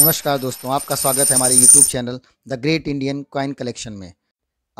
नमस्कार दोस्तों आपका स्वागत है हमारे YouTube channel the great Indian coin collection में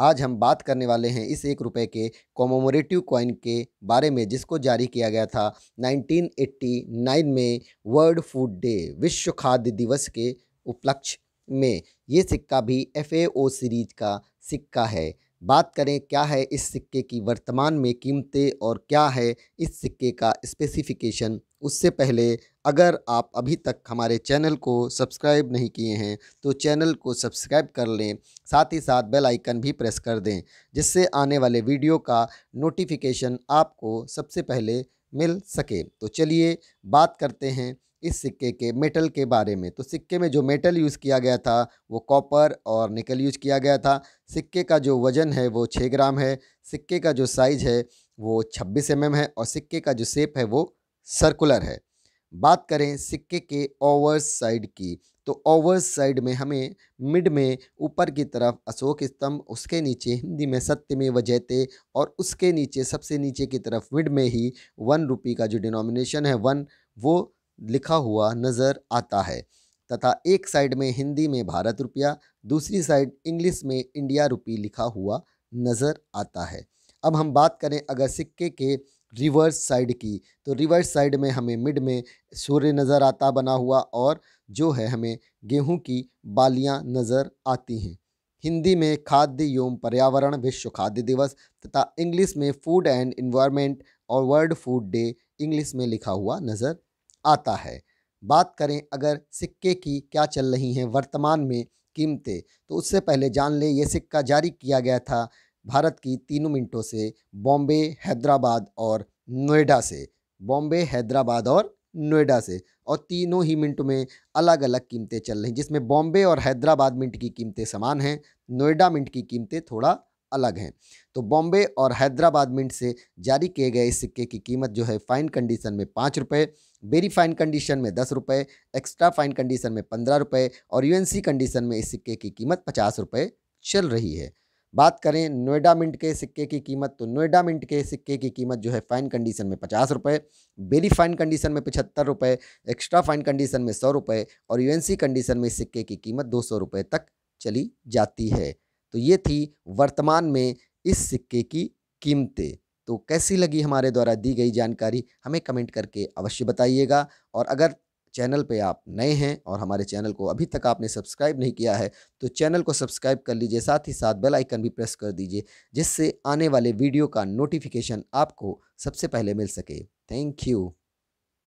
आज हम बात करने वाले हैं इस एक रुपये के कॉमोमोरेटिव कॉइन के बारे में जिसको जारी किया गया था 1989 में वर्ल्ड फूड डे विश्व खाद्य दिवस के उपलक्ष्य में ये सिक्का भी एफ सीरीज का सिक्का है बात करें क्या है इस सिक्के की वर्तमान में कीमतें और क्या है इस सिक्के का स्पेसिफिकेशन उससे पहले अगर आप अभी तक हमारे चैनल को सब्सक्राइब नहीं किए हैं तो चैनल को सब्सक्राइब कर लें साथ ही साथ बेल आइकन भी प्रेस कर दें जिससे आने वाले वीडियो का नोटिफिकेशन आपको सबसे पहले मिल सके तो चलिए बात करते हैं इस सिक्के के मेटल के बारे में तो सिक्के में जो मेटल यूज़ किया गया था वो कॉपर और निकल यूज़ किया गया था सिक्के का जो वज़न है वो छः ग्राम है सिक्के का जो साइज़ है वो छब्बीस एम है और सिक्के का जो सेप है वो सर्कुलर है बात करें सिक्के के ओवर साइड की तो ओवर साइड में हमें मिड में ऊपर की तरफ अशोक स्तंभ उसके नीचे हिंदी में सत्य में वजहते और उसके नीचे सबसे नीचे की तरफ मिड में ही वन रुपी का जो डिनोमिनेशन है वन वो लिखा हुआ नज़र आता है तथा एक साइड में हिंदी में भारत रुपया दूसरी साइड इंग्लिश में इंडिया रुपी लिखा हुआ नज़र आता है अब हम बात करें अगर सिक्के के रिवर्स साइड की तो रिवर्स साइड में हमें मिड में सूर्य नज़र आता बना हुआ और जो है हमें गेहूं की बालियां नज़र आती हैं हिंदी में खाद्य एवं पर्यावरण विश्व खाद्य दिवस तथा इंग्लिश में फूड एंड इन्वायरमेंट और वर्ल्ड फूड डे इंग्लिश में लिखा हुआ नज़र आता है बात करें अगर सिक्के की क्या चल रही हैं वर्तमान में कीमतें तो उससे पहले जान लें ये सिक्का जारी किया गया था भारत की तीनों मिनटों से बॉम्बे हैदराबाद और नोएडा से बॉम्बे हैदराबाद और नोएडा से और तीनों ही मिनट में अलग अलग कीमतें चल रही जिसमें बॉम्बे और हैदराबाद मिनट की कीमतें समान हैं नोएडा मिनट की कीमतें थोड़ा अलग हैं तो बॉम्बे और हैदराबाद मिंट से जारी किए गए इस सिक्के की कीमत जो है फ़ाइन कंडीशन में पाँच रुपये बेरी फाइन कंडीशन में दस रुपये एक्स्ट्रा फाइन कंडीशन में पंद्रह रुपये और यू कंडीशन में इस सिक्के की कीमत पचास रुपये चल रही है बात करें नोएडा मिंट के सिक्के की कीमत तो नोएडा मिंट के सिक्के की कीमत जो है फ़ाइन कंडीशन में पचास रुपये बेरी फाइन कंडीशन में पचहत्तर रुपये एक्स्ट्रा फाइन कंडीशन में सौ रुपये और यूएनसी कंडीशन में इस सिक्के की कीमत दो सौ रुपये तक चली जाती है तो ये थी वर्तमान में इस सिक्के की कीमतें तो कैसी लगी हमारे द्वारा दी गई जानकारी हमें कमेंट करके अवश्य बताइएगा और अगर चैनल पे आप नए हैं और हमारे चैनल को अभी तक आपने सब्सक्राइब नहीं किया है तो चैनल को सब्सक्राइब कर लीजिए साथ ही साथ बेल आइकन भी प्रेस कर दीजिए जिससे आने वाले वीडियो का नोटिफिकेशन आपको सबसे पहले मिल सके थैंक यू